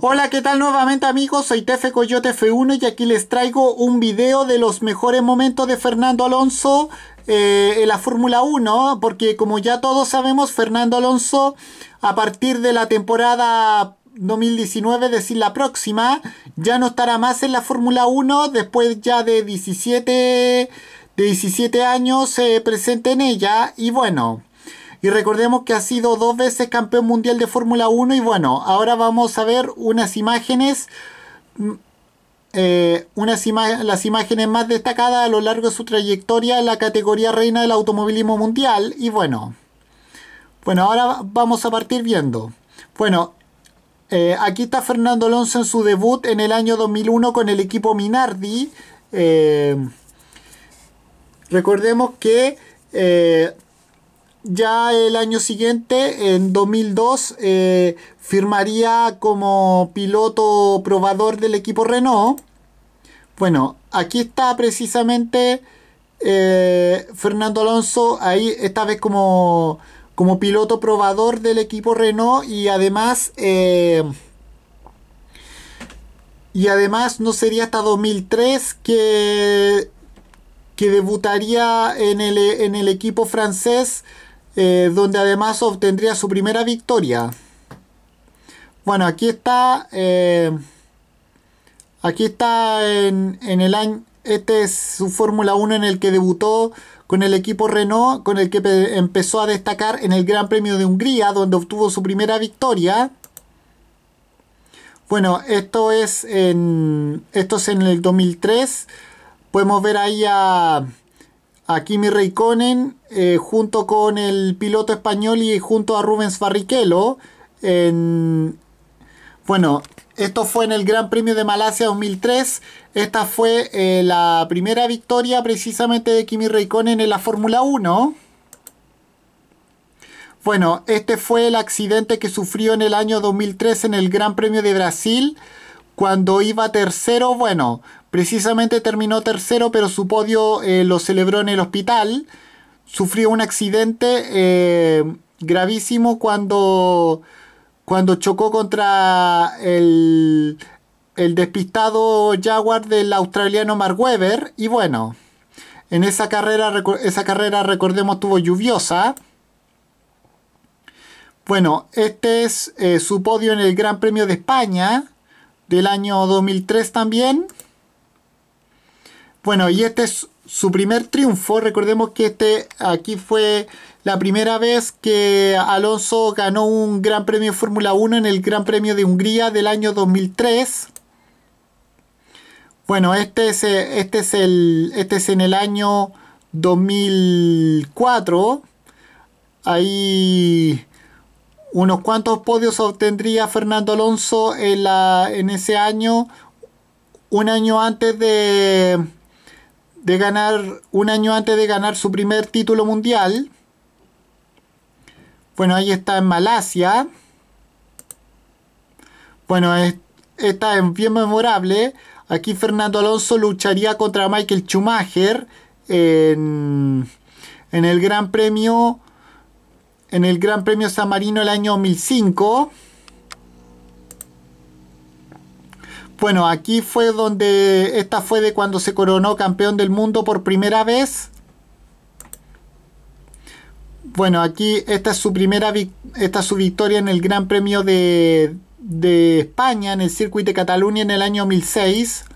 Hola, ¿qué tal nuevamente amigos? Soy Tefe Coyote F1 y aquí les traigo un video de los mejores momentos de Fernando Alonso eh, en la Fórmula 1, porque como ya todos sabemos, Fernando Alonso a partir de la temporada 2019, es decir, la próxima, ya no estará más en la Fórmula 1 después ya de 17, 17 años se presente en ella y bueno. Y recordemos que ha sido dos veces campeón mundial de Fórmula 1 y bueno, ahora vamos a ver unas imágenes, mm, eh, unas las imágenes más destacadas a lo largo de su trayectoria en la categoría reina del automovilismo mundial y bueno. Bueno, ahora vamos a partir viendo. Bueno, eh, aquí está Fernando Alonso en su debut en el año 2001 con el equipo Minardi. Eh, recordemos que ya el año siguiente, en 2002, eh, firmaría como piloto probador del equipo Renault. Bueno, aquí está precisamente eh, Fernando Alonso, ahí esta vez como, como piloto probador del equipo Renault y además... Eh, y además no sería hasta 2003 que, que debutaría en el, en el equipo francés eh, donde además obtendría su primera victoria. Bueno, aquí está, eh, aquí está en, el año, este es su Fórmula 1 en el que debutó con el equipo Renault, con el que empezó a destacar en el Gran Premio de Hungría, donde obtuvo su primera victoria. Bueno, esto es en, esto es en el 2003. Podemos ver ahí a, a Kimi Raikkonen eh, junto con el piloto español y junto a Rubens Barrichello. bueno, esto fue en el Gran Premio de Malasia 2003. Esta fue eh, la primera victoria precisamente de Kimi Raikkonen en la Fórmula 1. Bueno, este fue el accidente que sufrió en el año 2003 en el Gran Premio de Brasil. Cuando iba tercero, bueno, precisamente terminó tercero, pero su podio eh, lo celebró en el hospital sufrió un accidente eh, gravísimo cuando, cuando chocó contra el, despistado Jaguar del australiano Mark Webber. Y bueno, en esa carrera, esa carrera recordemos tuvo lluviosa. Bueno, este es eh, su podio en el Gran Premio de España del año 2003 también. Bueno, y este es su primer triunfo. Recordemos que este aquí fue la primera vez que Alonso ganó un Gran Premio Fórmula 1 en el Gran Premio de Hungría del año 2003. Bueno, este es, eh, este es, el, este es en el año 2004. Ahí unos cuantos podios obtendría Fernando Alonso en, la, en ese año, un año antes de de ganar, un año antes de ganar su primer título mundial. Bueno, ahí está en Malasia. Bueno, está en bien memorable. Aquí Fernando Alonso lucharía contra Michael Schumacher en, el Gran Premio en el Gran Premio San Marino el año 2005. Bueno, aquí fue donde, esta fue de cuando se coronó campeón del mundo por primera vez. Bueno, aquí esta es su primera, esta su victoria en el Gran Premio de, España, en el Circuito de Cataluña en el año 2006.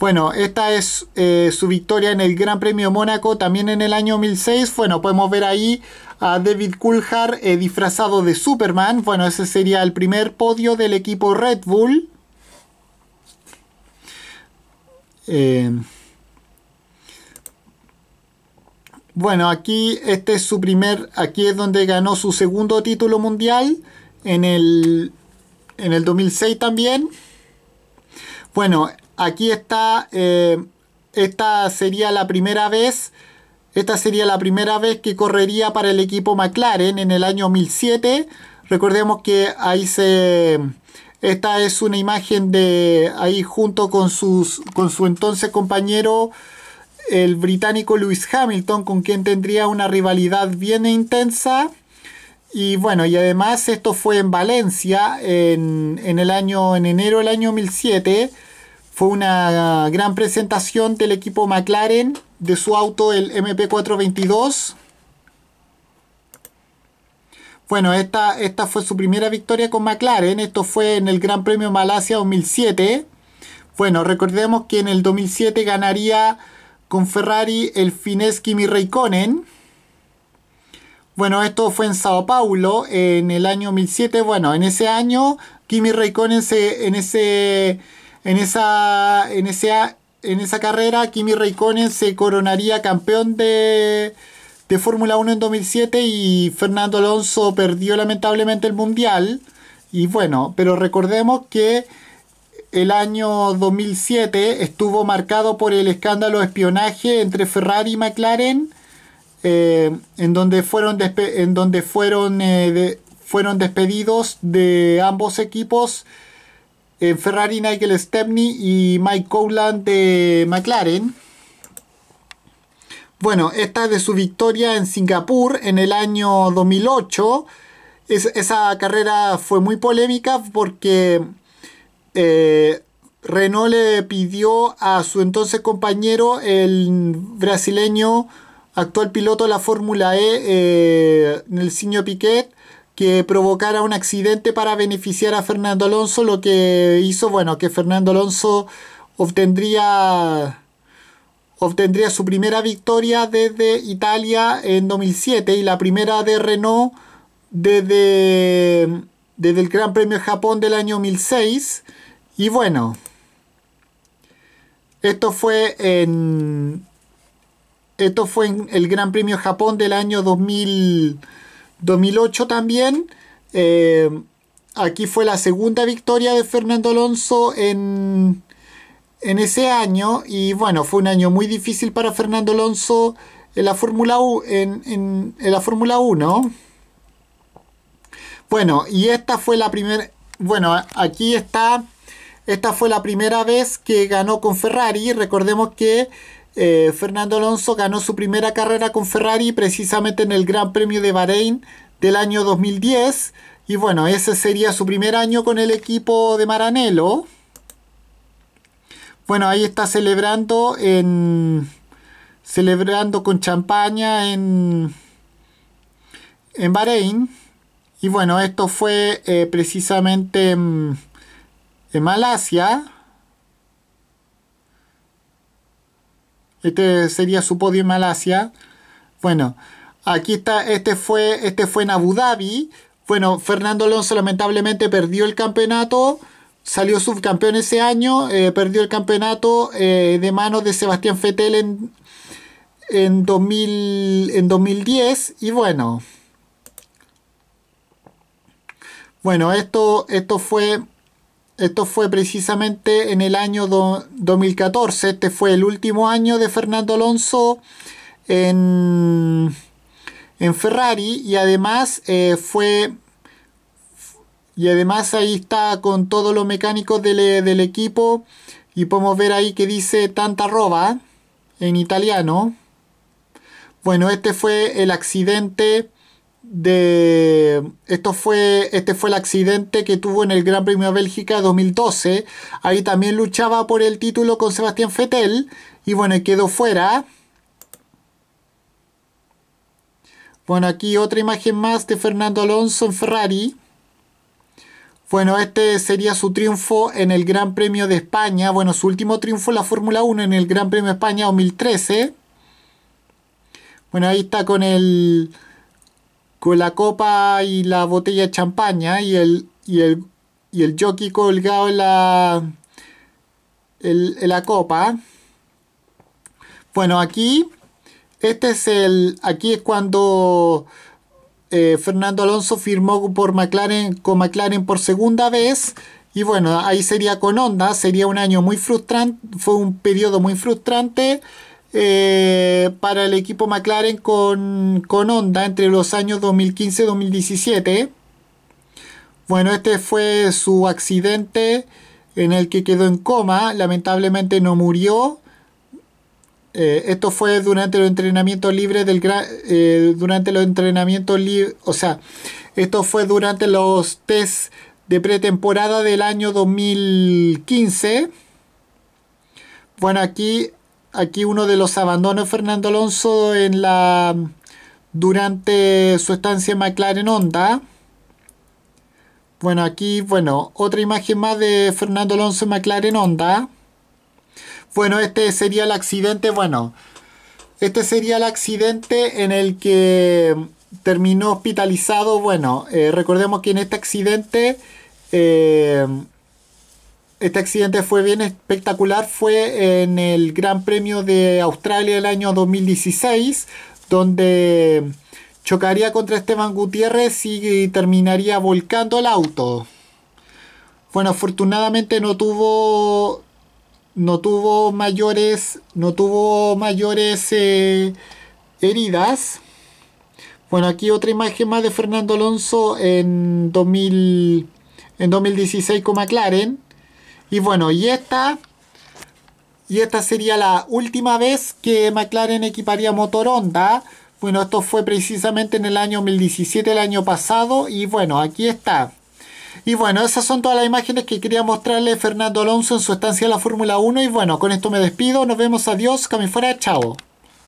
Bueno, esta es eh, su victoria en el Gran Premio Mónaco también en el año 2006. Bueno, podemos ver ahí a David Coulthard eh, disfrazado de Superman. Bueno, ese sería el primer podio del equipo Red Bull. Eh, bueno, aquí este es su primer, aquí es donde ganó su segundo título mundial en el, en el 2006 también. Bueno, aquí está, eh, esta sería la primera vez, esta sería la primera vez que correría para el equipo McLaren en el año 2007. Recordemos que ahí se esta es una imagen de ahí junto con, sus, con su entonces compañero, el británico Lewis Hamilton, con quien tendría una rivalidad bien intensa. Y bueno, y además esto fue en Valencia en, el año, en enero del año 2007. Fue una gran presentación del equipo McLaren de su auto, el MP422 bueno, esta, esta fue su primera victoria con McLaren. Esto fue en el Gran Premio Malasia 2007. Bueno, recordemos que en el 2007 ganaría con Ferrari el finés Kimi Raikkonen. Bueno, esto fue en Sao Paulo en el año 2007. Bueno, en ese año Kimi Raikkonen se, en ese en esa en en esa carrera Kimi Raikkonen se coronaría campeón de de Fórmula 1 en 2007 y Fernando Alonso perdió lamentablemente el Mundial. Y bueno, pero recordemos que el año 2007 estuvo marcado por el escándalo de espionaje entre Ferrari y McLaren, eh, en donde fueron, en donde fueron, eh, fueron despedidos de ambos equipos. Eh, Ferrari, Nigel Stepney y Mike Cowland de McLaren. Bueno, esta de su victoria en Singapur en el año 2008. esa carrera fue muy polémica porque eh, Renault le pidió a su entonces compañero, el brasileño actual piloto de la Fórmula E, eh, Nelsinho Piquet, que provocara un accidente para beneficiar a Fernando Alonso, lo que hizo, bueno, que Fernando Alonso obtendría obtendría su primera victoria desde Italia en 2007 y la primera de Renault desde, desde el Gran Premio Japón del año 2006. Y bueno, esto fue en, esto fue en el Gran Premio Japón del año 2000, 2008 también. Eh, aquí fue la segunda victoria de Fernando Alonso en, en ese año y bueno, fue un año muy difícil para Fernando Alonso en la Fórmula 1. Bueno, y esta fue la primera, bueno, aquí está, esta fue la primera vez que ganó con Ferrari, recordemos que eh, Fernando Alonso ganó su primera carrera con Ferrari precisamente en el Gran Premio de Bahrein del año 2010. Y bueno, ese sería su primer año con el equipo de Maranello. Bueno, ahí está celebrando en celebrando con champaña en en Bahrein. Y bueno, esto fue eh, precisamente en, en, Malasia. Este sería su podio en Malasia. Bueno, aquí está, este fue, este fue en Abu Dhabi. Bueno, Fernando Alonso lamentablemente perdió el campeonato salió subcampeón ese año, eh, perdió el campeonato eh, de manos de Sebastián Fetel en, en, en 2010 y bueno. Bueno, esto, esto, fue, esto fue precisamente en el año 2014, este fue el último año de Fernando Alonso en, Ferrari y además eh, fue y además ahí está con todos los mecánicos eh, del, equipo. Y podemos ver ahí que dice tanta roba en italiano. Bueno, este fue el accidente de esto fue este fue el accidente que tuvo en el Gran Premio de Bélgica 2012 ahí también luchaba por el título con Sebastián fettel y bueno quedó fuera bueno aquí otra imagen más de Fernando Alonso en Ferrari bueno, este sería su triunfo en el Gran Premio de España. Bueno, su último triunfo en la Fórmula 1 en el Gran Premio de España 2013. Bueno, ahí está con el con la copa y la botella de champaña y el y el jockey colgado en la la copa. Bueno, aquí este es el aquí es cuando eh, Fernando Alonso firmó por McLaren, con McLaren por segunda vez. Y bueno, ahí sería con Honda, sería un año muy frustrante, fue un periodo muy frustrante eh, para el equipo McLaren con, con Honda entre los años 2015 2017. Bueno, este fue su accidente en el que quedó en coma, lamentablemente no murió eh, esto fue durante los entrenamientos libres del eh, durante los entrenamientos o sea, esto fue durante los test de pretemporada del año 2015. Bueno, aquí aquí uno de los abandonos Fernando Alonso en la durante su estancia en McLaren Honda. Bueno, aquí, bueno, otra imagen más de Fernando Alonso en McLaren Honda. Bueno, este sería el accidente, bueno, este sería el accidente en el que terminó hospitalizado. Bueno, eh, recordemos que en este accidente, eh, este accidente fue bien espectacular, fue en el Gran Premio de Australia del año 2016, donde chocaría contra Esteban Gutiérrez y terminaría volcando el auto. Bueno, afortunadamente no tuvo no tuvo mayores, no tuvo mayores eh, heridas. Bueno, aquí otra imagen más de Fernando Alonso en, 2000, en 2016 con McLaren. Y bueno, y esta, y esta sería la última vez que McLaren equiparía motor Honda. Bueno, esto fue precisamente en el año 2017, el año pasado. Y bueno, aquí está. Y bueno, esas son todas las imágenes que quería mostrarle Fernando Alonso en su estancia en la Fórmula 1. Y bueno, con esto me despido. Nos vemos. Adiós. Cami fuera. Chao.